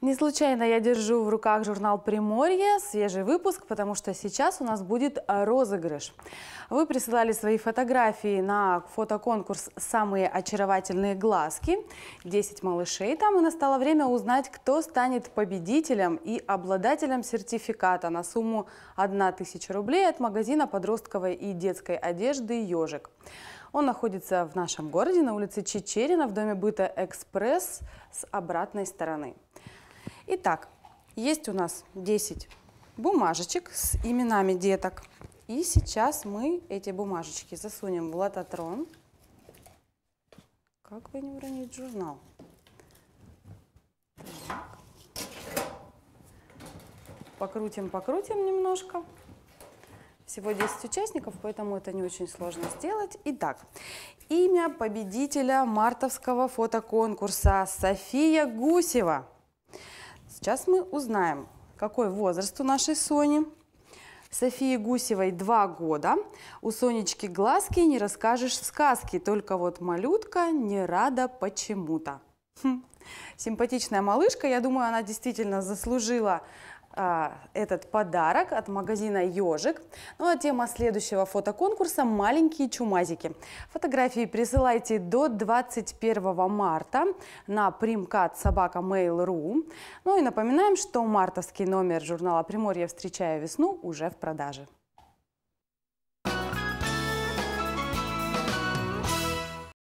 Не случайно я держу в руках журнал «Приморье», свежий выпуск, потому что сейчас у нас будет э, розыгрыш. Вы присылали свои фотографии на фотоконкурс «Самые очаровательные глазки». 10 малышей там, и настало время узнать, кто станет победителем и обладателем сертификата на сумму 1000 рублей от магазина подростковой и детской одежды «Ежик». Он находится в нашем городе на улице Чечерина в доме быта «Экспресс» с обратной стороны. Итак, есть у нас 10 бумажечек с именами деток. И сейчас мы эти бумажечки засунем в лототрон. Как бы не уронить журнал. Так. Покрутим, покрутим немножко. Всего 10 участников, поэтому это не очень сложно сделать. Итак, имя победителя мартовского фотоконкурса София Гусева. Сейчас мы узнаем, какой возраст у нашей Сони. Софии Гусевой 2 года. У Сонечки глазки не расскажешь в сказке, только вот малютка не рада почему-то. Хм. Симпатичная малышка, я думаю, она действительно заслужила а, этот подарок от магазина «Ежик». Ну а тема следующего фотоконкурса – маленькие чумазики. Фотографии присылайте до 21 марта на примкат собака primcat.sobaka.mail.ru. Ну и напоминаем, что мартовский номер журнала «Приморье. встречаю весну» уже в продаже.